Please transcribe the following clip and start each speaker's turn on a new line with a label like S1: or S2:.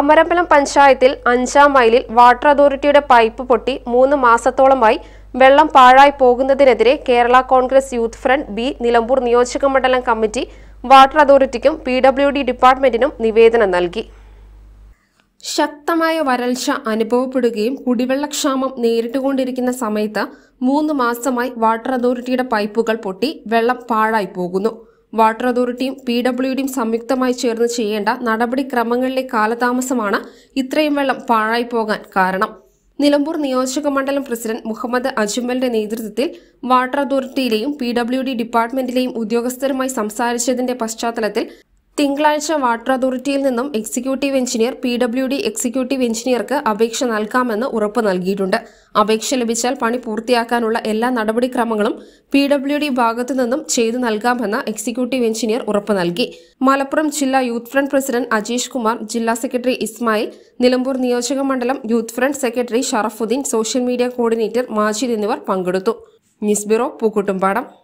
S1: അമരമ്പലം പഞ്ചായത്തിൽ അഞ്ചാം മൈലിൽ വാട്ടർ അതോറിറ്റിയുടെ പൈപ്പ് പൊട്ടി മൂന്ന് മാസത്തോളമായി വെള്ളം പാഴായി പോകുന്നതിനെതിരെ Kerala Congress youth front B Nilambur നിയോജക മണ്ഡലം കമ്മിറ്റി വാട്ടർ അതോറിറ്റിക്കും പി ഡബ്ല്യു ഡി ഡിപ്പാർട്ട്മെന്റിനും നിവേദനം നൽകി ശക്തമായ വരൾച്ച അനുഭവപ്പെടുകയും കുടിവെള്ളക്ഷാമം നേരിട്ടുകൊണ്ടിരിക്കുന്ന സമയത്ത് മൂന്ന് മാസമായി വാട്ടർ അതോറിറ്റിയുടെ പൈപ്പുകൾ പൊട്ടി വെള്ളം പാഴായി പോകുന്നു വാട്ടർ അതോറിറ്റിയും പി ഡിയും സംയുക്തമായി ചേർന്ന് ചെയ്യേണ്ട നടപടിക്രമങ്ങളിലെ കാലതാമസമാണ് ഇത്രയും വെള്ളം പാഴായി പോകാൻ കാരണം നിലമ്പൂർ നിയോജക മണ്ഡലം പ്രസിഡന്റ് മുഹമ്മദ് അജ്മലിന്റെ നേതൃത്വത്തിൽ വാട്ടർ അതോറിറ്റിയിലെയും പി ഡബ്ല്യു ഡി ഡിപ്പാർട്ട്മെന്റിലെയും ഉദ്യോഗസ്ഥരുമായി സംസാരിച്ചതിന്റെ പശ്ചാത്തലത്തിൽ തിങ്കളാഴ്ച വാട്ടർ അതോറിറ്റിയിൽ നിന്നും executive engineer P W D executive എഞ്ചിനീയർക്ക് അപേക്ഷ നൽകാമെന്ന് ഉറപ്പ് നൽകിയിട്ടുണ്ട് അപേക്ഷ ലഭിച്ചാൽ പണി പൂർത്തിയാക്കാനുള്ള എല്ലാ നടപടിക്രമങ്ങളും പി ഡബ്ല്യു ഡി ഭാഗത്തു നിന്നും ചെയ്തു നൽകാമെന്ന് എക്സിക്യൂട്ടീവ് എഞ്ചിനീയർ ഉറപ്പ് നൽകി മലപ്പുറം ജില്ലാ youth front president Ajeesh Kumar ജില്ലാ സെക്രട്ടറി ഇസ്മായിൽ നിലമ്പൂർ നിയോജക മണ്ഡലം youth front secretary Sharafuddin social media coordinator Majid എന്നിവർ പങ്കെടുത്തു ന്യൂസ് ബ്യൂറോ പൂക്കുട്ടുംപാടം